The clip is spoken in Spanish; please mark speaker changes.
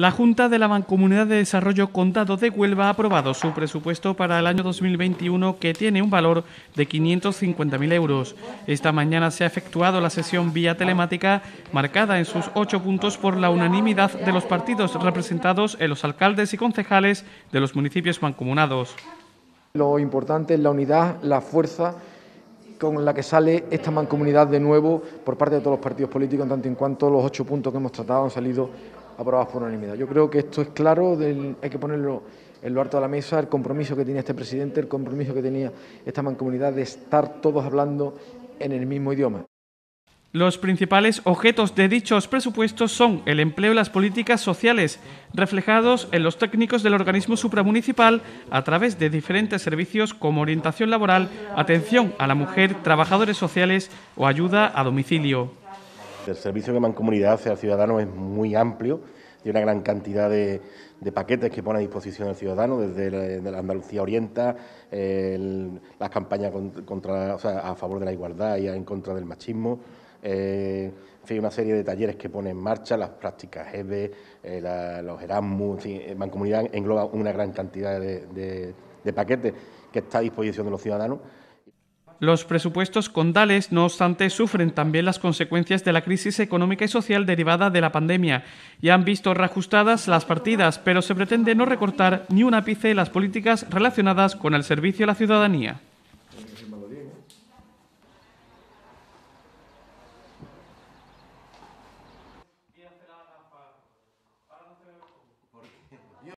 Speaker 1: La Junta de la Mancomunidad de Desarrollo Condado de Huelva ha aprobado su presupuesto para el año 2021 que tiene un valor de 550.000 euros. Esta mañana se ha efectuado la sesión vía telemática marcada en sus ocho puntos por la unanimidad de los partidos representados en los alcaldes y concejales de los municipios mancomunados.
Speaker 2: Lo importante es la unidad, la fuerza con la que sale esta mancomunidad de nuevo por parte de todos los partidos políticos, en tanto en cuanto los ocho puntos que hemos tratado han salido aprobadas por unanimidad. Yo creo que esto es claro, hay que ponerlo en lo alto de la mesa, el compromiso que tenía este presidente, el compromiso que tenía esta mancomunidad de estar todos hablando en el mismo idioma.
Speaker 1: Los principales objetos de dichos presupuestos son el empleo y las políticas sociales, reflejados en los técnicos del organismo supramunicipal a través de diferentes servicios como orientación laboral, atención a la mujer, trabajadores sociales o ayuda a domicilio.
Speaker 3: El servicio que Mancomunidad hace al ciudadano es muy amplio, tiene una gran cantidad de, paquetes que pone a disposición del ciudadano, desde la Andalucía Orienta, las campañas a favor de la igualdad y en contra del machismo. Hay eh, una serie de talleres que pone en marcha, las prácticas EBE, eh, los Erasmus, eh, Mancomunidad engloba una gran cantidad de paquetes que está a disposición de los ciudadanos.
Speaker 1: Los presupuestos condales, no obstante, sufren también las consecuencias de la crisis económica y social derivada de la pandemia y han visto reajustadas las partidas, pero se pretende no recortar ni un ápice las políticas relacionadas con el servicio a la ciudadanía.